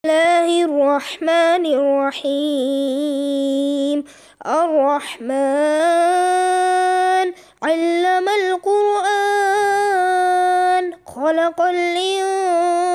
الله الرحمن الرحيم الرحمن علم القرآن خلق الإنسان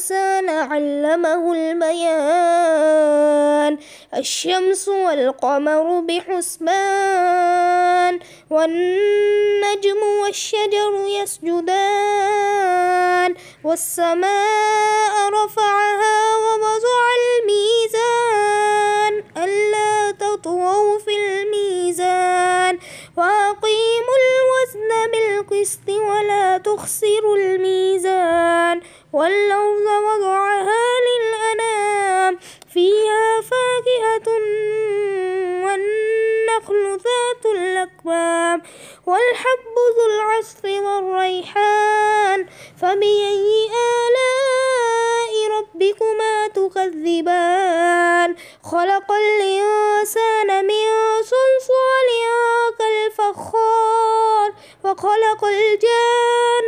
الإنسان علمه البيان الشمس والقمر بحسبان والنجم والشجر يسجدان والسماء رفعها ووضع الميزان ألا تطغوا في الميزان وأقيموا الوزن بالقسط ولا تخسروا الميزان والأرض وضعها للأنام فيها فاكهة والنخل ذات الأكمام والحب ذو العصف والريحان فبأي آلاء ربكما تكذبان خلق الإنسان من صلصال كالفخار وخلق الجان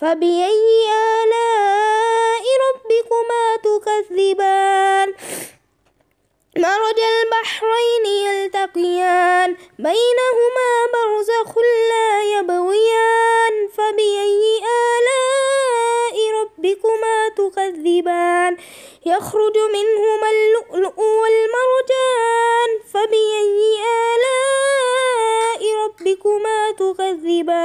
فبأي آلاء ربكما تكذبان مرج البحرين يلتقيان بينهما برزخ لا يبغيان فبأي آلاء ربكما تكذبان يخرج منهما اللؤلؤ والمرجان فبأي آلاء ربكما تكذبان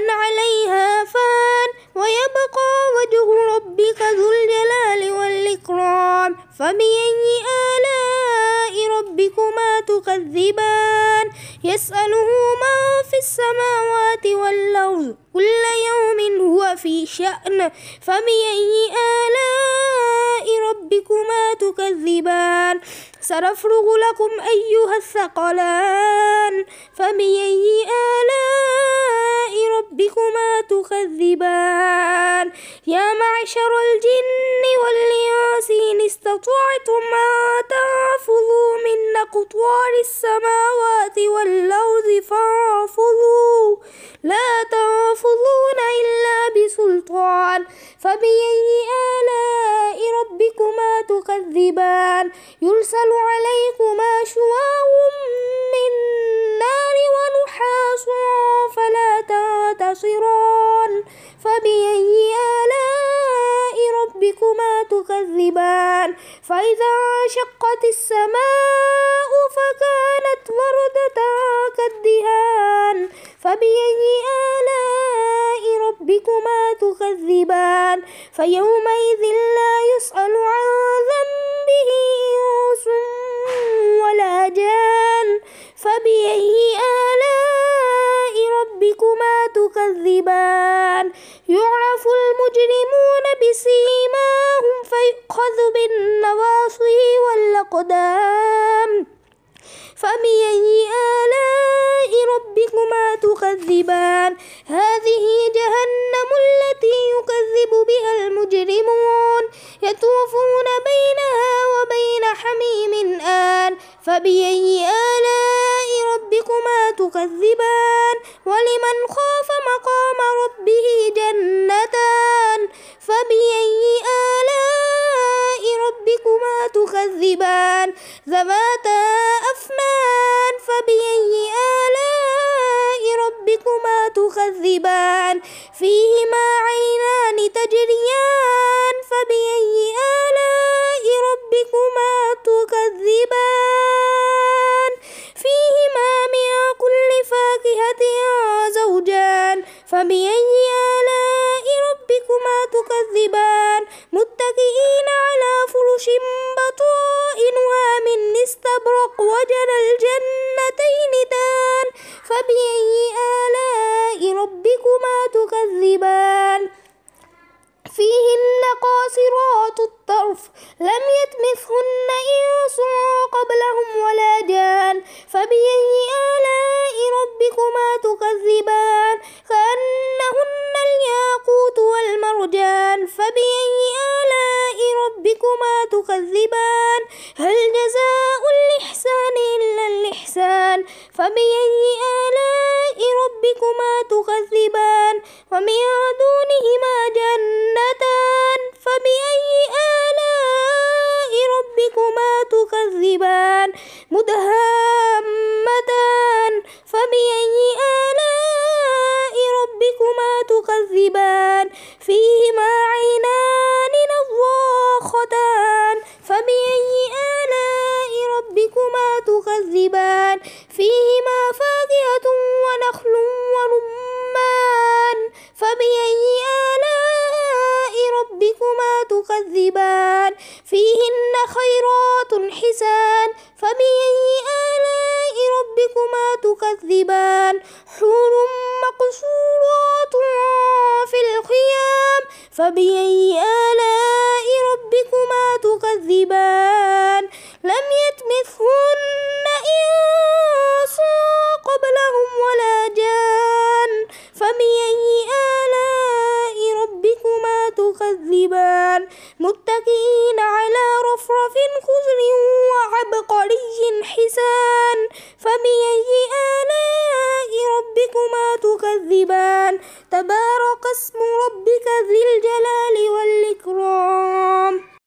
من عليها فان ويبقى وجه ربك ذو الجلال والإكرام فبأي آلاء ربكما تكذبان يسأله ما في السماوات والأرض كل يوم هو في شأن فبأي آلاء ربكما تكذبان سنفرغ لكم أيها الثقلان فبأي آلاء ربكما تكذبان يا معشر الجن والإنس إن استطعتم أن تنفذوا من أقطار السماوات والأرض فانفذوا لا تنفذون إلا بسلطان فبأي تنتصران فبأي آلاء ربكما تكذبان فإذا شقت السماء فكانت وردة كالدهان فبأي آلاء ربكما تكذبان فيومئذ لا المجرمون بسيماهم فيؤخذ بالنواصي والأقدام فبأي آلاء ربكما تكذبان هذه جهنم التي يكذب بها المجرمون يطوفون بينها وبين حميم آن فبأي آلاء ربكما تكذبان ولمن خاف مقام ربه جنتان فبأي آلاء ربكما تكذبان ذواتا أفنان فبأي آلاء ربكما تكذبان فيهما عينان تجريان فبأي آلاء تكذبان فيهن قاصرات الطرف لم يتمثهن إنس قبلهم ولا جان فبأي آلاء ربكما تكذبان كأنهن الياقوت والمرجان فبأي آلاء ربكما تكذبان هل جزاء الإحسان إلا الإحسان فبأي آلاء ربكما تكذبان ومن دونهما جنتان فبأي الإنسان فبأي آلاء ربكما تكذبان حور مقصورات في الخيام فبأي طري حسان فبأي آلاء ربكما تكذبان تبارك اسم ربك ذي الجلال والإكرام